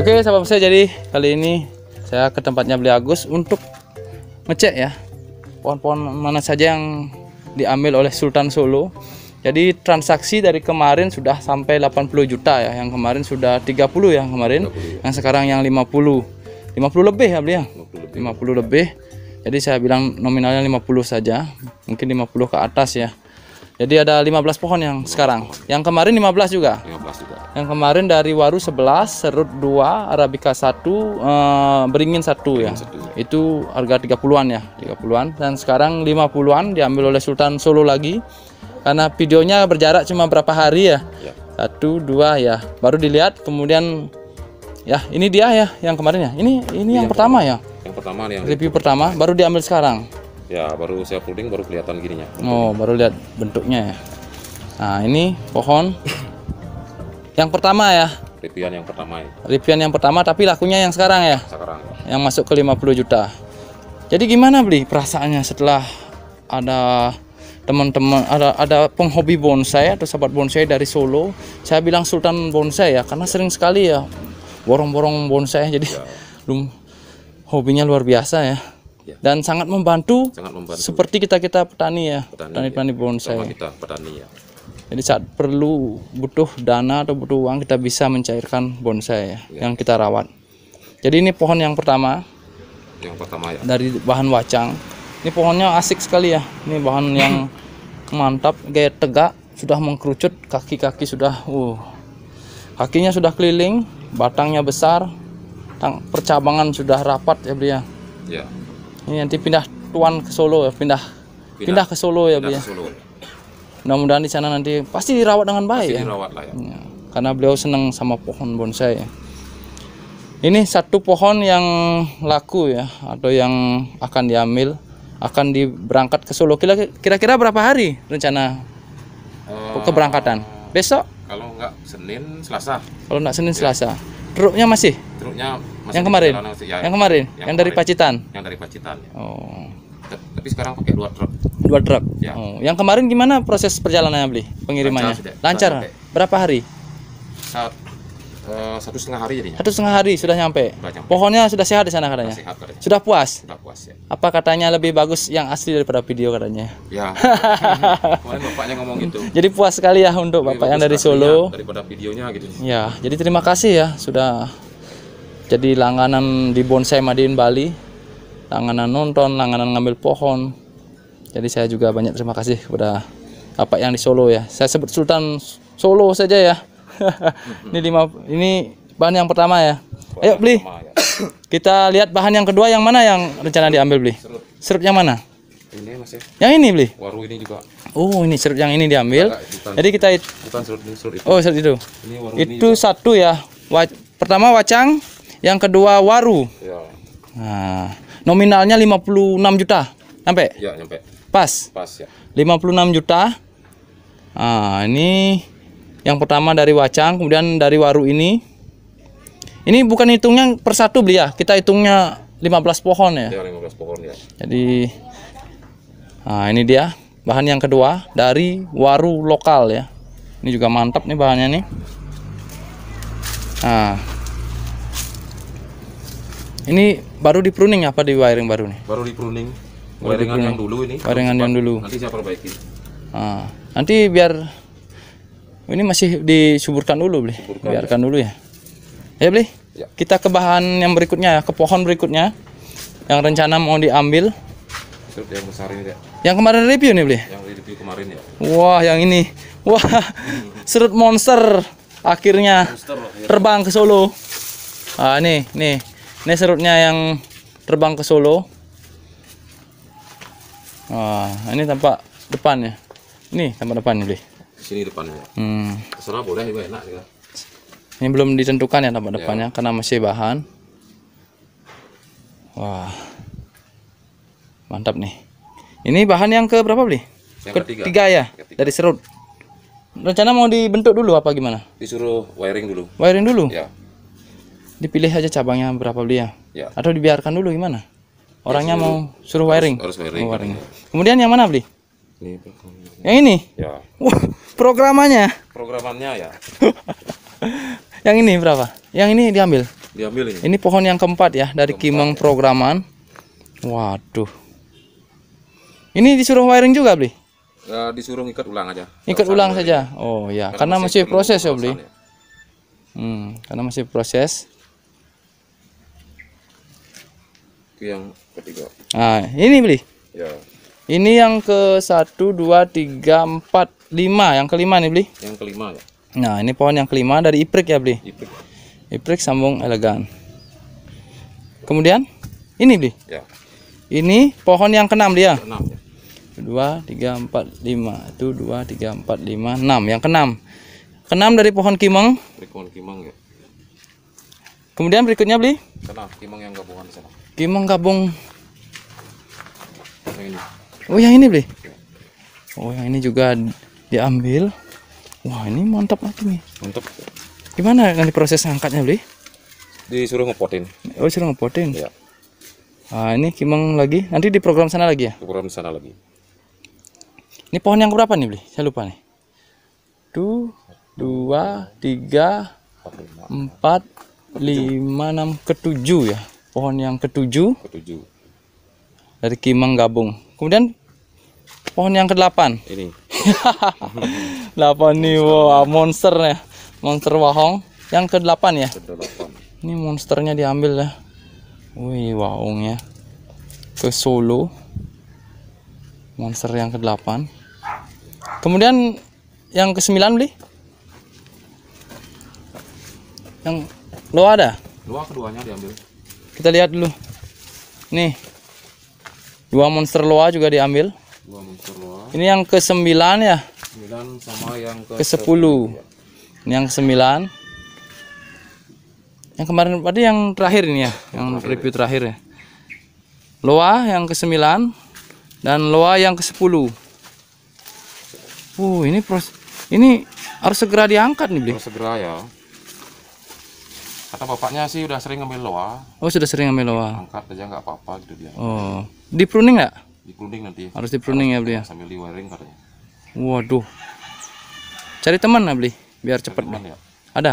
Oke, sahabat saya jadi kali ini saya ke tempatnya beli Agus untuk ngecek ya pohon-pohon mana saja yang diambil oleh Sultan Solo jadi transaksi dari kemarin sudah sampai 80 juta ya, yang kemarin sudah 30 yang kemarin, 30, ya. yang sekarang yang 50. 50 lebih ya beliau. Ya? 50 lebih. 50 lebih. Jadi saya bilang nominalnya 50 saja, mungkin 50 ke atas ya. Jadi ada 15 pohon yang sekarang. Yang kemarin 15 juga. 15 juga. Yang kemarin dari waru 11, serut 2, arabika 1, eh, beringin 1 ya. 1. Ya. Itu harga 30-an ya, 30-an. Dan sekarang 50-an diambil oleh Sultan Solo lagi karena videonya berjarak cuma berapa hari ya, ya. satu dua ya baru dilihat kemudian ya ini dia ya yang kemarin ya ini ini, yang, yang pertama, ya yang pertama yang review pertama baru diambil sekarang ya baru saya puding baru kelihatan gininya oh, bentuknya. oh baru lihat bentuknya ya nah ini pohon yang pertama ya Ripian yang pertama ya. Ripian yang pertama tapi lakunya yang sekarang ya. Sekarang. Yang masuk ke 50 juta. Jadi gimana beli perasaannya setelah ada teman-teman ada ada penghobi bonsai atau sahabat bonsai dari Solo saya bilang Sultan bonsai ya karena sering sekali ya borong-borong bonsai jadi ya. lum hobinya luar biasa ya. ya dan sangat membantu, sangat membantu. seperti kita kita petani ya petani petani, ya. bonsai kita petani ya jadi saat perlu butuh dana atau butuh uang kita bisa mencairkan bonsai ya. ya. yang kita rawat jadi ini pohon yang pertama yang pertama ya dari bahan wacang ini pohonnya asik sekali ya ini bahan yang mantap gaya tegak sudah mengkerucut kaki-kaki sudah uh kakinya sudah keliling batangnya besar percabangan sudah rapat ya Bria ya iya. ini nanti pindah tuan ke Solo ya pindah pindah, pindah ke Solo ya Bria ya. mudah-mudahan di sana nanti pasti dirawat dengan baik pasti ya. dirawat lah ya. ya karena beliau senang sama pohon bonsai ya. ini satu pohon yang laku ya atau yang akan diambil akan diberangkat ke Solo. Kira-kira berapa hari rencana uh, keberangkatan? Besok? Kalau nggak Senin, Selasa. Kalau nggak Senin, Selasa. Truknya masih? Truknya masih. Yang kemarin? Ya. yang kemarin? Yang, yang dari Pacitan? Yang dari Pacitan. Ya. Oh. Tapi sekarang pakai dua truk. Dua truk. Ya. Oh. Yang kemarin gimana proses perjalanannya beli pengirimannya? Lancar. Lancar. Berapa hari? Satu Eh, satu setengah hari jadinya. Satu setengah hari sudah nyampe. Sudah nyampe. Pohonnya sudah sehat di sana katanya. Sudah sehat katanya. Sudah puas. Sudah puas ya. Apa katanya lebih bagus yang asli daripada video katanya? Ya. Kemarin bapaknya ngomong gitu. Jadi puas sekali ya untuk lebih bapak yang dari Solo. Daripada videonya gitu. Ya, jadi terima kasih ya sudah jadi langganan di bonsai Madin Bali. Langganan nonton, langganan ngambil pohon. Jadi saya juga banyak terima kasih kepada bapak yang di Solo ya. Saya sebut Sultan Solo saja ya ini lima ini bahan yang pertama ya. Bahan Ayo beli. Ya. Kita lihat bahan yang kedua yang mana yang rencana diambil beli? Serut. Serut yang mana? Ini mas ya. Yang ini beli. Waru ini juga. Oh ini serut yang ini diambil. nah, hutan, Jadi kita it... serut, serut itu. Oh serut itu. Ini waru itu ini satu ya. Wa... Pertama wacang, yang kedua waru. Ya. Nah, nominalnya 56 juta. Sampai? Ya, nyampe. Pas. Pas ya. 56 juta. Ah, ini yang pertama dari Wacang, kemudian dari Waru ini. Ini bukan hitungnya per satu beli ya, kita hitungnya 15 pohon ya. 15 ya, pohon ya. Jadi nah ini dia bahan yang kedua dari Waru lokal ya. Ini juga mantap nih bahannya nih. Nah. Ini baru di pruning apa di wiring baru nih? Baru di pruning. Wiringan yang dulu ini. Wiringan yang dulu. Nanti saya perbaiki. Nah, nanti biar Oh, ini masih disuburkan dulu, beli Suburkan Biarkan ya. dulu ya. Ya, beli. Ya. Kita ke bahan yang berikutnya, ya, ke pohon berikutnya yang rencana mau diambil. Yang besar ini, ya. Yang kemarin review nih, beli. Yang review kemarin ya. Wah, yang ini. Wah, hmm. serut monster akhirnya monster, iya. terbang ke Solo. Ah, nih, nih. Ini serutnya yang terbang ke Solo. Wah, ini tampak depannya. Nih, tampak depannya, beli sini depannya hmm. terserah boleh juga enak juga ini belum ditentukan ya tempat ya. depannya karena masih bahan wah mantap nih ini bahan yang ke berapa beli yang ketiga. ketiga ya ketiga. dari serut rencana mau dibentuk dulu apa gimana disuruh wiring dulu wiring dulu ya dipilih aja cabangnya berapa beli ya, ya. atau dibiarkan dulu gimana orangnya ya, mau suruh wiring harus, harus wiring, oh, wiring. kemudian yang mana beli ini Yang ini? Ya. Wah, programannya. Programannya ya. yang ini berapa? Yang ini diambil. Diambil ini. Ini pohon yang keempat ya dari keempat, Kimeng ya. Programan. Waduh. Ini disuruh wiring juga, beli Ya, disuruh ikat ulang aja. Ikat ulang saja. saja. Oh, ya. Karena, karena masih, proses ya, beli ya. Hmm, karena masih proses. Itu yang ketiga. Ah, ini beli Ya. Ini yang ke 1 2 3 4 5, yang kelima nih, Bli. Yang kelima ya. Nah, ini pohon yang kelima dari iprik ya, Bli. Iprik. Iprik sambung elegan. Kemudian ini, Bli. Ya. Ini pohon yang keenam dia. Ya? Keenam. Ya. 2 3 4 5. Itu 2 3 4 5 6. Yang keenam. Keenam dari pohon kimeng. pohon kimeng ya. Kemudian berikutnya, beli Keenam, kimeng yang gabungan sana. Kimeng gabung. Yang ini oh yang ini beli oh yang ini juga diambil wah ini mantap lagi nih mantap gimana kan proses angkatnya beli disuruh ngepotin oh disuruh ngepotin ya ah ini kimang lagi nanti di program sana lagi ya program sana lagi ini pohon yang berapa nih beli saya lupa nih tuh dua tiga empat lima enam ketujuh ya pohon yang ketujuh ketujuh dari Kimang Gabung. Kemudian pohon yang ke-8 ini 8 nih wow, ah, monster ya monster wahong yang ke-8 ya ke ini monsternya diambil ya wih ya. ke Solo monster yang ke-8 kemudian yang ke-9 beli yang lo ada dua keduanya diambil kita lihat dulu nih dua monster loa juga diambil ini yang ke ya? sembilan ya? 9 sama yang ke, ke Ini yang sembilan. Yang kemarin tadi yang terakhir ini ya, yang terakhir. review terakhir ya. Loa yang ke sembilan dan loa yang ke sepuluh. Uh, ini pros ini harus segera diangkat nih, Bli. Harus segera ya. Kata bapaknya sih udah sering ngambil loa. Oh, sudah sering ngambil loa. Angkat aja nggak apa-apa gitu dia. Oh. Di pruning nggak? di nanti ya. harus di ya beli ya sambil di wiring katanya waduh cari teman lah beli biar cepet banget. teman, ya. ada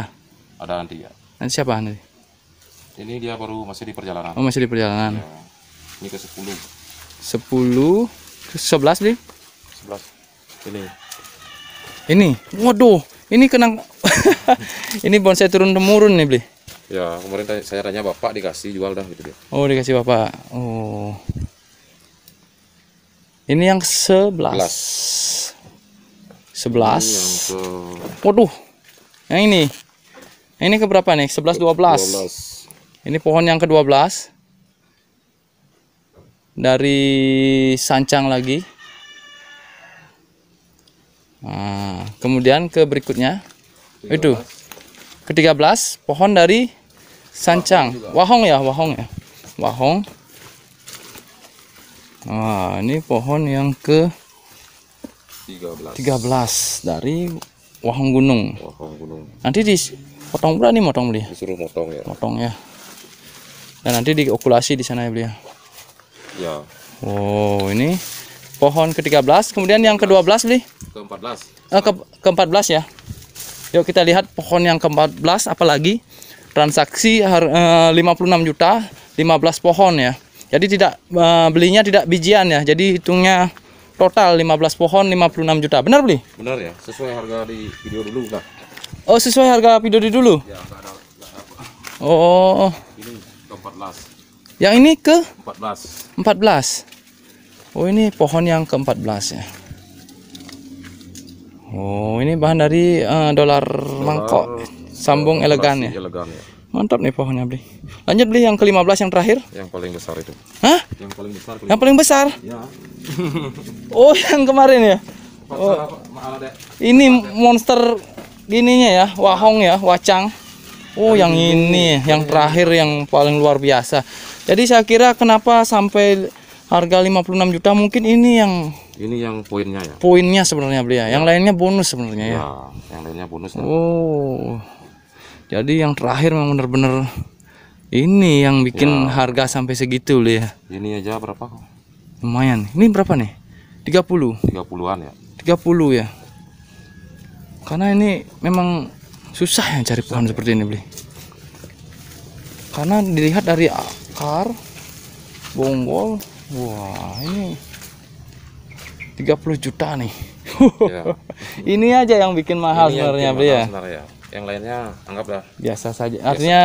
ada nanti ya nanti siapa nanti ini dia baru masih di perjalanan oh masih di perjalanan ya. ini ke sepuluh. Sepuluh, ke 11 beli Sebelas. ini ini waduh ini kenang ini bonsai turun temurun nih beli ya kemarin saya tanya bapak dikasih jual dah gitu dia oh dikasih bapak oh ini yang sebelas. Sebelas. Ke... Waduh. Yang ini. Yang ini berapa nih? Sebelas dua belas. Ini pohon yang ke belas dari sancang lagi. Nah, kemudian ke berikutnya itu ketiga belas pohon dari sancang. Wahong ya, wahong ya. Wahong. Nah, ini pohon yang ke 13. 13 dari wahong gunung. Wahong gunung. Nanti potong pula nih motong beli. Disuruh motong ya. Motong ya. Dan nanti diokulasi di sana ya beli ya. Ya. Oh, ini pohon ke-13, kemudian yang ke-12 beli. Ke-14. Eh, ke ke-14 ya. Yuk kita lihat pohon yang ke-14 apalagi transaksi har, eh, 56 juta 15 pohon ya. Jadi tidak uh, belinya tidak bijian ya. Jadi hitungnya total 15 pohon 56 juta. Benar beli? Benar ya, sesuai harga di video dulu enggak? Oh, sesuai harga video di dulu? Ya, enggak ada enggak ada. Oh. Ini ke 14. Yang ini ke 14. 14. Oh, ini pohon yang ke-14 ya. Oh, ini bahan dari uh, dolar mangkok sambung elegan ya. Elegan ya. Mantap nih pohonnya, Bli. Lanjut beli yang ke-15 yang terakhir. Yang paling besar itu. Hah? Yang paling besar. yang paling besar? Ya. oh, yang kemarin ya. Oh. Ini monster gininya ya, wahong ya, wacang. Oh, yang ini, yang terakhir yang paling luar biasa. Jadi saya kira kenapa sampai harga 56 juta mungkin ini yang ini yang poinnya ya. Poinnya sebenarnya beli ya. Ya. Ya. ya. Yang lainnya bonus sebenarnya ya. yang lainnya bonus. Oh jadi yang terakhir memang benar-benar ini yang bikin ya. harga sampai segitu loh ya ini aja berapa kok lumayan ini berapa nih 30 30-an ya 30 ya karena ini memang susah ya cari pohon seperti ini beli karena dilihat dari akar bonggol wah ini 30 juta nih ya. ini aja yang bikin mahal ini sebenarnya, Bri ya? ya. Yang lainnya anggaplah biasa saja. Biasa. Artinya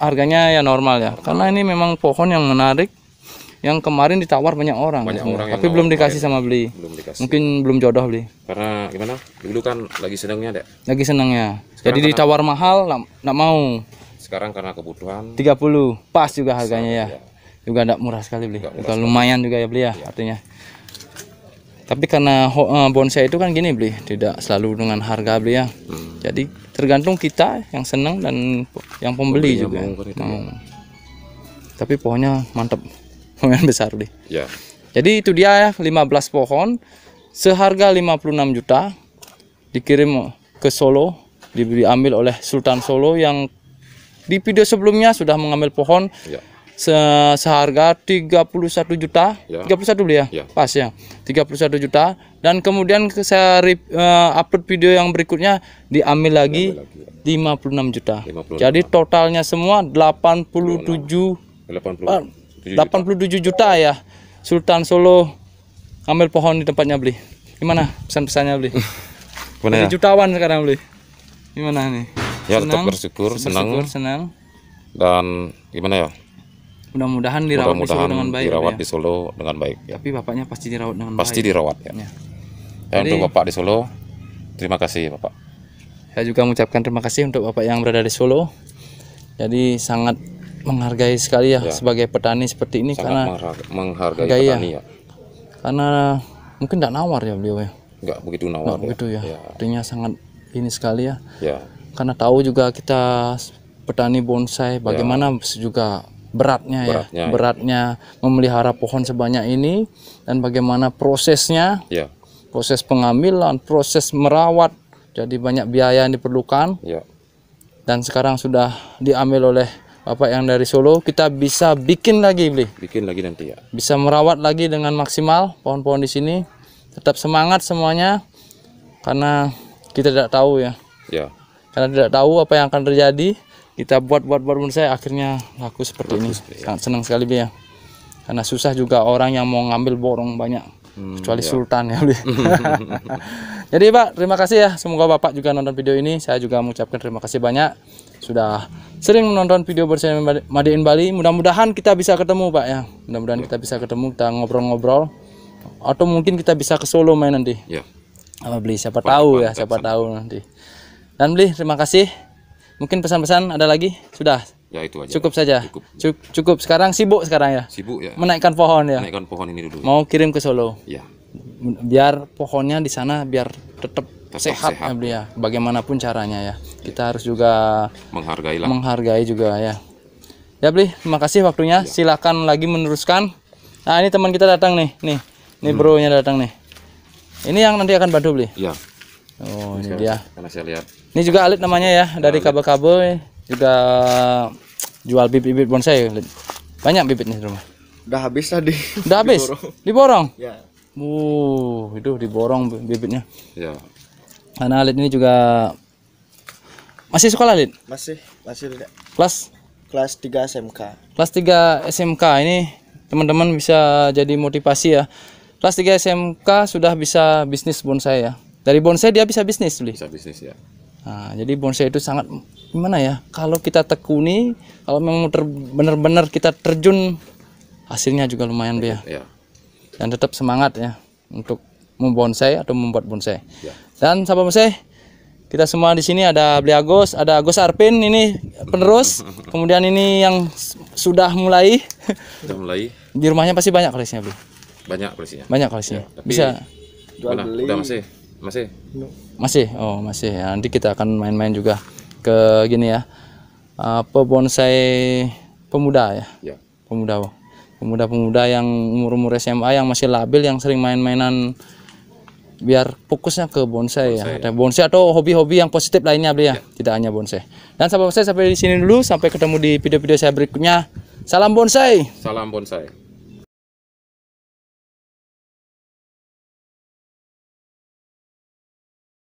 harganya ya normal ya. Normal. Karena ini memang pohon yang menarik yang kemarin ditawar banyak orang. Banyak orang orang tapi belum dikasih sama beli. Belum dikasih. Mungkin belum jodoh beli. Karena gimana? Dulu kan lagi senangnya, Dek. Lagi senangnya. Sekarang Jadi karena, ditawar mahal nggak mau. Sekarang karena kebutuhan 30. Pas juga harganya ya. ya. Juga tidak murah sekali beli. Juga lumayan juga ya beli ya, ya. artinya tapi karena eh, bonsai itu kan gini beli tidak selalu dengan harga beli ya hmm. jadi tergantung kita yang senang dan yang pembeli Pembelinya juga mau, iya. hmm. tapi pohonnya mantap pohon besar beli ya. jadi itu dia ya 15 pohon seharga 56 juta dikirim ke Solo diambil oleh Sultan Solo yang di video sebelumnya sudah mengambil pohon ya se seharga 31 juta, ya. 31 beli ya? ya. Pas ya. 31 juta dan kemudian saya uh, eh, upload video yang berikutnya diambil lagi, lagi. 56 ya. juta. 56. Jadi totalnya semua 87 80, 87 juta. Eh, juta ya. Sultan Solo ambil pohon di tempatnya beli. Gimana pesan-pesannya beli? gimana ya? jutawan sekarang beli. Gimana nih? Ya senang, tetap bersyukur, bersyukur senang. Dan gimana ya? mudah-mudahan dirawat mudah di Solo dengan baik ya. dirawat ya? di Solo dengan baik ya. tapi bapaknya pasti dirawat dengan pasti baik. dirawat ya, ya. Jadi, untuk bapak di Solo terima kasih bapak saya juga mengucapkan terima kasih untuk bapak yang berada di Solo jadi sangat menghargai sekali ya, ya. sebagai petani seperti ini sangat karena menghargai ya. petani ya. ya karena mungkin tidak nawar ya beliau ya nggak begitu nawar Enggak ya. begitu ya. ya artinya sangat ini sekali ya. ya karena tahu juga kita petani bonsai bagaimana ya. juga beratnya, ya. beratnya ya, beratnya memelihara pohon sebanyak ini dan bagaimana prosesnya, ya. proses pengambilan, proses merawat, jadi banyak biaya yang diperlukan. Ya. Dan sekarang sudah diambil oleh Bapak yang dari Solo, kita bisa bikin lagi, beli Bikin lagi nanti ya. Bisa merawat lagi dengan maksimal pohon-pohon di sini. Tetap semangat semuanya, karena kita tidak tahu ya. Ya. Karena tidak tahu apa yang akan terjadi kita buat buat buat saya akhirnya laku seperti laku, ini seperti sangat senang sekali ya karena susah juga orang yang mau ngambil borong banyak hmm, kecuali ya. Sultan ya jadi Pak terima kasih ya semoga Bapak juga nonton video ini saya juga mengucapkan terima kasih banyak sudah sering menonton video bersama Made Bali mudah-mudahan kita bisa ketemu Pak ya mudah-mudahan iya. kita bisa ketemu kita ngobrol-ngobrol atau mungkin kita bisa ke Solo main nanti ya. beli siapa Pak, tahu ya siapa tahu nanti dan beli terima kasih Mungkin pesan-pesan ada lagi? Sudah. Ya itu aja. Cukup saja. Cukup. Cuk cukup. Sekarang sibuk sekarang ya. Sibuk ya. Menaikkan pohon ya. Menaikkan pohon ini dulu. Mau kirim ke Solo. Ya. Biar pohonnya di sana biar tetap sehat, sehat. Ya, ya, bagaimanapun caranya ya. Kita harus juga menghargai lah. Menghargai juga ya. Ya beli. terima kasih waktunya. Ya. Silakan lagi meneruskan. Nah, ini teman kita datang nih. Nih. Nih hmm. bronya datang nih. Ini yang nanti akan bantu beli. Ya. Oh, ini dia. Karena saya lihat ini juga alit namanya ya dari kabel-kabel juga jual bibit-bibit bonsai. Banyak bibitnya di rumah. Udah habis tadi. Udah habis. Diborong. Iya. ya. Uh, itu diborong bibitnya. Ya. Karena alit ini juga masih sekolah, alit Masih, masih tidak. Kelas kelas 3 SMK. Kelas 3 SMK ini teman-teman bisa jadi motivasi ya. Kelas 3 SMK sudah bisa bisnis bonsai ya. Dari bonsai dia bisa bisnis, beli Bisa bisnis ya. Nah, jadi bonsai itu sangat gimana ya? Kalau kita tekuni, kalau memang benar-benar kita terjun, hasilnya juga lumayan ya. ya. Dan tetap semangat ya untuk membonsai atau membuat bonsai. Ya. Dan sahabat bonsai, kita semua di sini ada Beli Agus, ada Agus Arpin ini penerus, kemudian ini yang sudah mulai. Sudah mulai. Di rumahnya pasti banyak koleksinya, bu Banyak koleksinya. Banyak koleksinya. Ya, Bisa. Jual beli. Udah masih, masih. Masih, oh masih. Ya, nanti kita akan main-main juga ke gini ya. Apa ah, bonsai pemuda ya? Ya. Pemuda. Oh. Pemuda-pemuda yang umur-umur SMA yang masih labil yang sering main-mainan biar fokusnya ke bonsai, ya. bonsai ya. Ada bonsai atau hobi-hobi yang positif lainnya beli ya. ya. Tidak hanya bonsai. Dan sampai bonsai sampai di sini dulu sampai ketemu di video-video saya berikutnya. Salam bonsai. Salam bonsai.